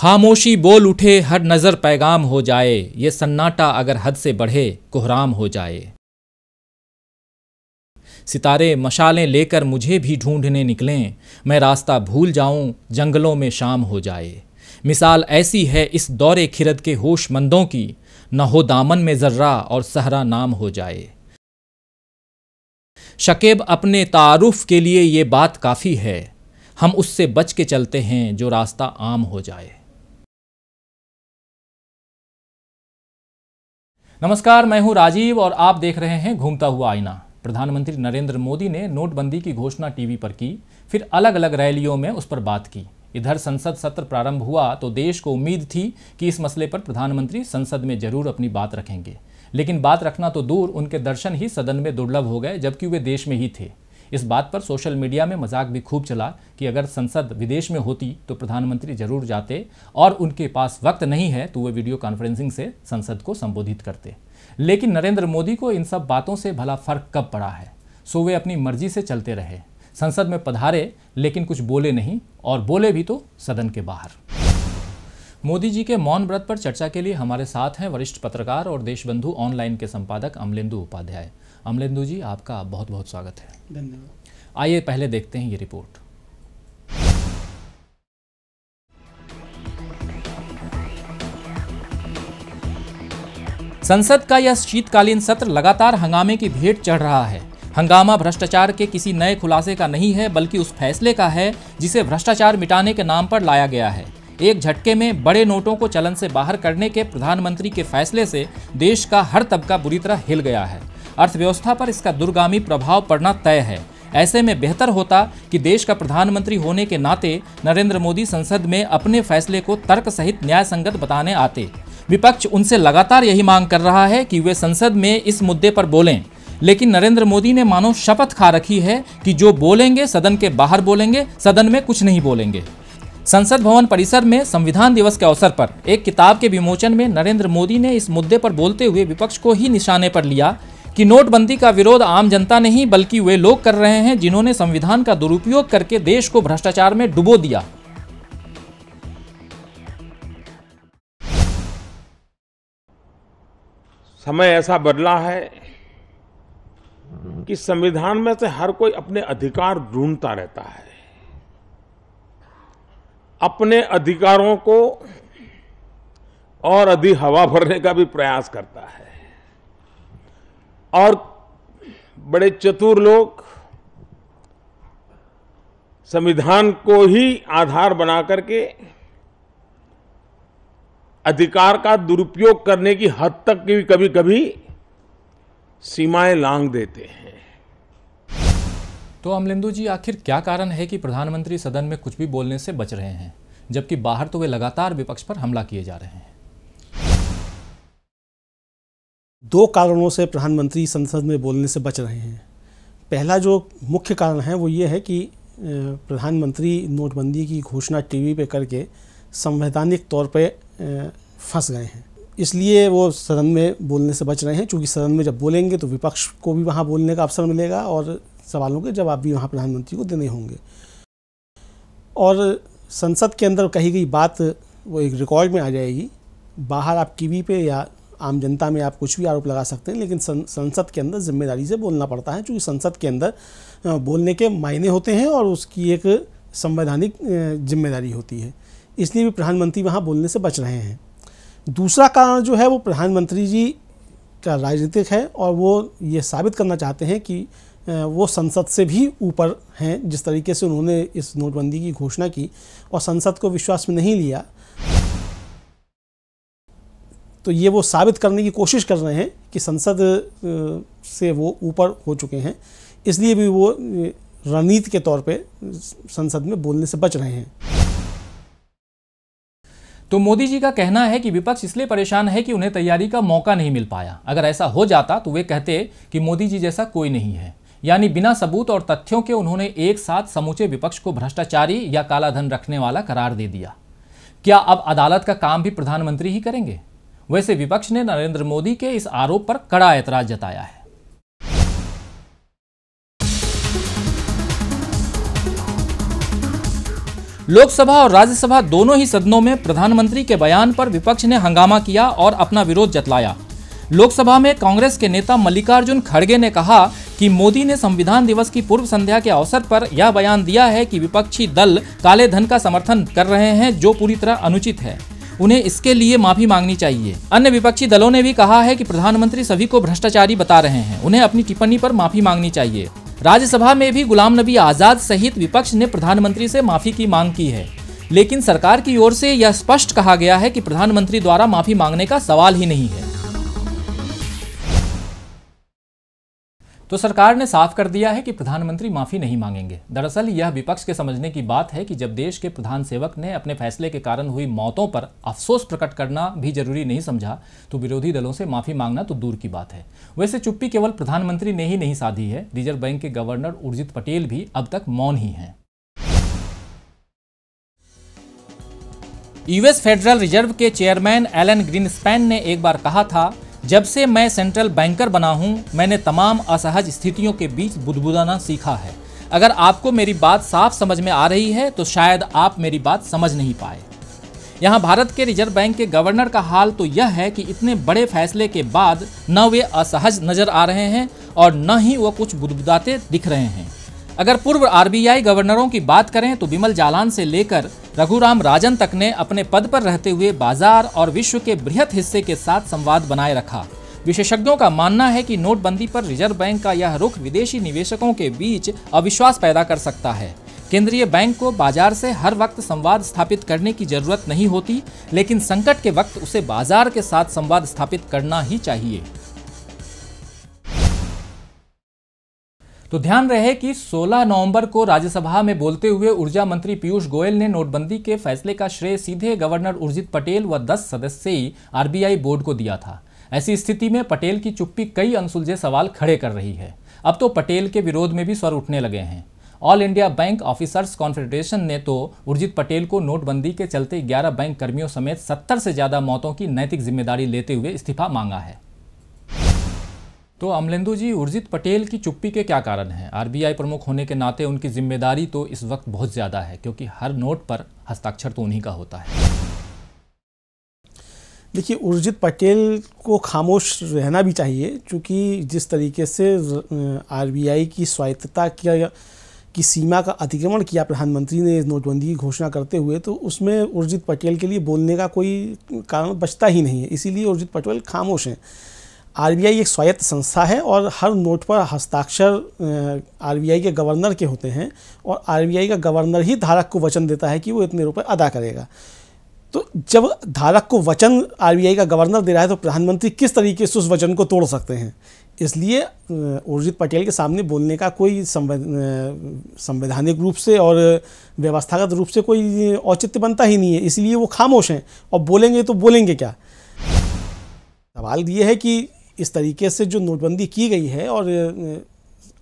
खामोशी बोल उठे हर नज़र पैगाम हो जाए ये सन्नाटा अगर हद से बढ़े कोहराम हो जाए सितारे मशालें लेकर मुझे भी ढूंढने निकलें मैं रास्ता भूल जाऊं जंगलों में शाम हो जाए मिसाल ऐसी है इस दौरे खिरद के होशमंदों की न हो दामन में जर्रा और सहरा नाम हो जाए शकेब अपने तारुफ के लिए ये बात काफ़ी है हम उससे बच के चलते हैं जो रास्ता आम हो जाए नमस्कार मैं हूं राजीव और आप देख रहे हैं घूमता हुआ आईना प्रधानमंत्री नरेंद्र मोदी ने नोटबंदी की घोषणा टीवी पर की फिर अलग अलग रैलियों में उस पर बात की इधर संसद सत्र प्रारंभ हुआ तो देश को उम्मीद थी कि इस मसले पर प्रधानमंत्री संसद में जरूर अपनी बात रखेंगे लेकिन बात रखना तो दूर उनके दर्शन ही सदन में दुर्लभ हो गए जबकि वे देश में ही थे इस बात पर सोशल मीडिया में मजाक भी खूब चला कि अगर संसद विदेश में होती तो प्रधानमंत्री जरूर जाते और उनके पास वक्त नहीं है तो वे वीडियो कॉन्फ्रेंसिंग से संसद को संबोधित करते लेकिन नरेंद्र मोदी को इन सब बातों से भला फर्क कब पड़ा है सो वे अपनी मर्जी से चलते रहे संसद में पधारे लेकिन कुछ बोले नहीं और बोले भी तो सदन के बाहर मोदी जी के मौन व्रत पर चर्चा के लिए हमारे साथ हैं वरिष्ठ पत्रकार और देशबंधु ऑनलाइन के संपादक अमलेंदु उपाध्याय अमलेंदु जी आपका बहुत बहुत स्वागत है धन्यवाद आइए पहले देखते हैं ये रिपोर्ट संसद का यह शीतकालीन सत्र लगातार हंगामे की भेंट चढ़ रहा है हंगामा भ्रष्टाचार के किसी नए खुलासे का नहीं है बल्कि उस फैसले का है जिसे भ्रष्टाचार मिटाने के नाम पर लाया गया है एक झटके में बड़े नोटों को चलन से बाहर करने के प्रधानमंत्री के फैसले से देश का हर तबका बुरी तरह हिल गया है अर्थव्यवस्था पर इसका दुर्गामी प्रभाव पड़ना तय है ऐसे में बेहतर होता कि देश का प्रधानमंत्री होने के नाते नरेंद्र मोदी संसद में अपने फैसले को तर्क सहित न्याय संगत बताने आते विपक्ष उनसे लगातार यही मांग कर रहा है कि वे संसद में इस मुद्दे पर बोलें लेकिन नरेंद्र मोदी ने मानो शपथ खा रखी है कि जो बोलेंगे सदन के बाहर बोलेंगे सदन में कुछ नहीं बोलेंगे संसद भवन परिसर में संविधान दिवस के अवसर पर एक किताब के विमोचन में नरेंद्र मोदी ने इस मुद्दे पर बोलते हुए विपक्ष को ही निशाने पर लिया कि नोटबंदी का विरोध आम जनता नहीं बल्कि वे लोग कर रहे हैं जिन्होंने संविधान का दुरुपयोग करके देश को भ्रष्टाचार में डुबो दिया समय ऐसा बदला है कि संविधान में से हर कोई अपने अधिकार ढूंढता रहता है अपने अधिकारों को और अधिक हवा भरने का भी प्रयास करता है और बड़े चतुर लोग संविधान को ही आधार बना करके अधिकार का दुरुपयोग करने की हद तक की कभी कभी सीमाएं लांग देते हैं तो अमलिंदु जी आखिर क्या कारण है कि प्रधानमंत्री सदन में कुछ भी बोलने से बच रहे हैं जबकि बाहर तो वे लगातार विपक्ष पर हमला किए जा रहे हैं दो कारणों से प्रधानमंत्री संसद में बोलने से बच रहे हैं पहला जो मुख्य कारण है वो ये है कि प्रधानमंत्री नोटबंदी की घोषणा टीवी पे करके संवैधानिक तौर पे फंस गए हैं इसलिए वो सदन में बोलने से बच रहे हैं क्योंकि सदन में जब बोलेंगे तो विपक्ष को भी वहाँ बोलने का अवसर मिलेगा और सवालों के जवाब भी वहाँ प्रधानमंत्री को देने होंगे और संसद के अंदर कही गई बात वो एक रिकॉर्ड में आ जाएगी बाहर आप टी पे या आम जनता में आप कुछ भी आरोप लगा सकते हैं लेकिन सं, संसद के अंदर जिम्मेदारी से बोलना पड़ता है चूँकि संसद के अंदर बोलने के मायने होते हैं और उसकी एक संवैधानिक जिम्मेदारी होती है इसलिए भी प्रधानमंत्री वहाँ बोलने से बच रहे हैं दूसरा कारण जो है वो प्रधानमंत्री जी का राजनीतिक है और वो ये साबित करना चाहते हैं कि वो संसद से भी ऊपर हैं जिस तरीके से उन्होंने इस नोटबंदी की घोषणा की और संसद को विश्वास में नहीं लिया तो ये वो साबित करने की कोशिश कर रहे हैं कि संसद से वो ऊपर हो चुके हैं इसलिए भी वो रणनीति के तौर पे संसद में बोलने से बच रहे हैं तो मोदी जी का कहना है कि विपक्ष इसलिए परेशान है कि उन्हें तैयारी का मौका नहीं मिल पाया अगर ऐसा हो जाता तो वे कहते कि मोदी जी जैसा कोई नहीं है यानी बिना सबूत और तथ्यों के उन्होंने एक साथ समूचे विपक्ष को भ्रष्टाचारी या कालाधन रखने वाला करार दे दिया क्या अब अदालत का काम भी प्रधानमंत्री ही करेंगे वैसे विपक्ष ने नरेंद्र मोदी के इस आरोप पर कड़ा ऐतराज जताया है लोकसभा और राज्यसभा दोनों ही सदनों में प्रधानमंत्री के बयान पर विपक्ष ने हंगामा किया और अपना विरोध जतलाया लोकसभा में कांग्रेस के नेता मल्लिकार्जुन खड़गे ने कहा कि मोदी ने संविधान दिवस की पूर्व संध्या के अवसर पर यह बयान दिया है कि विपक्षी दल काले धन का समर्थन कर रहे हैं जो पूरी तरह अनुचित है उन्हें इसके लिए माफी मांगनी चाहिए अन्य विपक्षी दलों ने भी कहा है कि प्रधानमंत्री सभी को भ्रष्टाचारी बता रहे हैं उन्हें अपनी टिप्पणी पर माफी मांगनी चाहिए राज्यसभा में भी गुलाम नबी आजाद सहित विपक्ष ने प्रधानमंत्री से माफी की मांग की है लेकिन सरकार की ओर से यह स्पष्ट कहा गया है कि प्रधानमंत्री द्वारा माफी मांगने का सवाल ही नहीं है तो सरकार ने साफ कर दिया है कि प्रधानमंत्री माफी नहीं मांगेंगे दरअसल यह विपक्ष के समझने की बात है कि जब देश के प्रधान सेवक ने अपने फैसले के कारण हुई मौतों पर अफसोस प्रकट करना भी जरूरी नहीं समझा तो विरोधी दलों से माफी मांगना तो दूर की बात है वैसे चुप्पी केवल प्रधानमंत्री ने ही नहीं साधी है रिजर्व बैंक के गवर्नर उर्जित पटेल भी अब तक मौन ही है यूएस फेडरल रिजर्व के चेयरमैन एलन ग्रीन ने एक बार कहा था जब से मैं सेंट्रल बैंकर बना हूं मैंने तमाम असहज स्थितियों के बीच बुदबुदाना सीखा है अगर आपको मेरी बात साफ समझ में आ रही है तो शायद आप मेरी बात समझ नहीं पाए यहाँ भारत के रिजर्व बैंक के गवर्नर का हाल तो यह है कि इतने बड़े फैसले के बाद न वे असहज नज़र आ रहे हैं और न ही वह कुछ बुदबुदाते दिख रहे हैं अगर पूर्व आरबीआई गवर्नरों की बात करें तो बिमल जालान से लेकर रघुराम राजन तक ने अपने पद पर रहते हुए बाजार और विश्व के बृहत हिस्से के साथ संवाद बनाए रखा विशेषज्ञों का मानना है कि नोटबंदी पर रिजर्व बैंक का यह रुख विदेशी निवेशकों के बीच अविश्वास पैदा कर सकता है केंद्रीय बैंक को बाजार से हर वक्त संवाद स्थापित करने की जरूरत नहीं होती लेकिन संकट के वक्त उसे बाजार के साथ संवाद स्थापित करना ही चाहिए तो ध्यान रहे कि 16 नवंबर को राज्यसभा में बोलते हुए ऊर्जा मंत्री पीयूष गोयल ने नोटबंदी के फैसले का श्रेय सीधे गवर्नर उर्जित पटेल व 10 सदस्यीय आरबीआई बोर्ड को दिया था ऐसी स्थिति में पटेल की चुप्पी कई अनसुलझे सवाल खड़े कर रही है अब तो पटेल के विरोध में भी स्वर उठने लगे हैं all India bank officers confederation ने तो उर्जित पटेल को नोटबंदी के चलते 11 बैंक कर्मियों समेत 70 से ज़्यादा मौतों की नैतिक जिम्मेदारी लेते हुए इस्तीफा मांगा है तो अमलेंदु जी उर्जित पटेल की चुप्पी के क्या कारण हैं आरबीआई प्रमुख होने के नाते उनकी जिम्मेदारी तो इस वक्त बहुत ज़्यादा है क्योंकि हर नोट पर हस्ताक्षर तो उन्हीं का होता है देखिए उर्जित पटेल को खामोश रहना भी चाहिए क्योंकि जिस तरीके से आरबीआई की स्वायत्तता की सीमा का अतिक्रमण किया प्रधानमंत्री ने नोटबंदी की घोषणा करते हुए तो उसमें उर्जित पटेल के लिए बोलने का कोई कारण बचता ही नहीं है इसीलिए उर्जित पटेल खामोश हैं आरबीआई एक स्वायत्त संस्था है और हर नोट पर हस्ताक्षर आरबीआई के गवर्नर के होते हैं और आरबीआई का गवर्नर ही धारक को वचन देता है कि वो इतने रुपए अदा करेगा तो जब धारक को वचन आरबीआई का गवर्नर दे रहा है तो प्रधानमंत्री किस तरीके से उस वचन को तोड़ सकते हैं इसलिए उर्जित पटेल के सामने बोलने का कोई संवैधानिक रूप से और व्यवस्थागत रूप से कोई औचित्य बनता ही नहीं है इसलिए वो खामोश हैं और बोलेंगे तो बोलेंगे क्या सवाल ये है कि इस तरीके से जो नोटबंदी की गई है और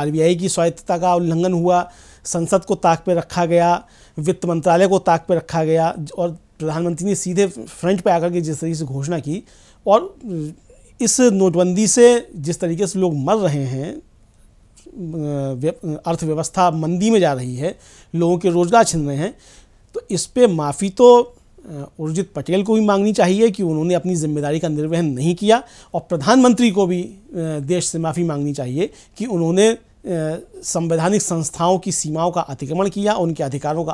आरबीआई की स्वायत्तता का उल्लंघन हुआ संसद को ताक पर रखा गया वित्त मंत्रालय को ताक पर रखा गया और प्रधानमंत्री ने सीधे फ्रंट पर आकर के जिस तरीके से घोषणा की और इस नोटबंदी से जिस तरीके से लोग मर रहे हैं अर्थव्यवस्था मंदी में जा रही है लोगों के रोजगार छिन रहे हैं तो इस पर माफ़ी तो उर्जित पटेल को भी मांगनी चाहिए कि उन्होंने अपनी जिम्मेदारी का निर्वहन नहीं किया और प्रधानमंत्री को भी देश से माफ़ी मांगनी चाहिए कि उन्होंने संवैधानिक संस्थाओं की सीमाओं का अतिक्रमण किया उनके अधिकारों का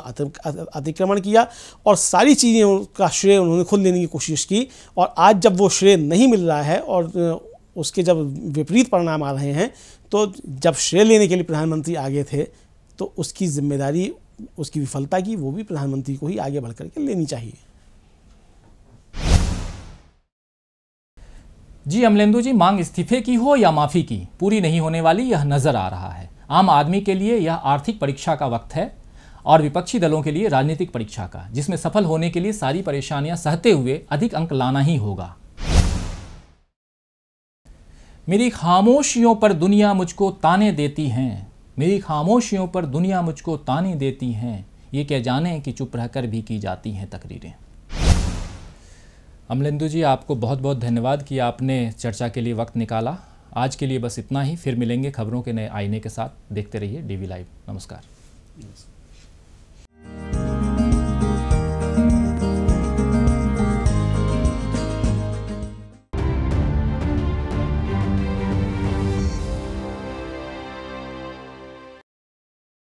अतिक्रमण किया और सारी चीज़ें का श्रेय उन्होंने खुद लेने की कोशिश की और आज जब वो श्रेय नहीं मिल रहा है और उसके जब विपरीत परिणाम आ रहे हैं तो जब श्रेय लेने के लिए प्रधानमंत्री आगे थे तो उसकी जिम्मेदारी उसकी विफलता की वो भी प्रधानमंत्री को ही आगे बढ़ करके लेनी चाहिए जी अमलेंदु जी मांग इस्तीफे की हो या माफ़ी की पूरी नहीं होने वाली यह नज़र आ रहा है आम आदमी के लिए यह आर्थिक परीक्षा का वक्त है और विपक्षी दलों के लिए राजनीतिक परीक्षा का जिसमें सफल होने के लिए सारी परेशानियां सहते हुए अधिक अंक लाना ही होगा मेरी खामोशियों पर दुनिया मुझको ताने देती हैं मेरी खामोशियों पर दुनिया मुझको ताने देती हैं ये कह जाने कि चुप रहकर भी की जाती हैं तकरीरें अमलेंदु जी आपको बहुत बहुत धन्यवाद कि आपने चर्चा के लिए वक्त निकाला आज के लिए बस इतना ही फिर मिलेंगे खबरों के नए आईने के साथ देखते रहिए डीवी लाइव नमस्कार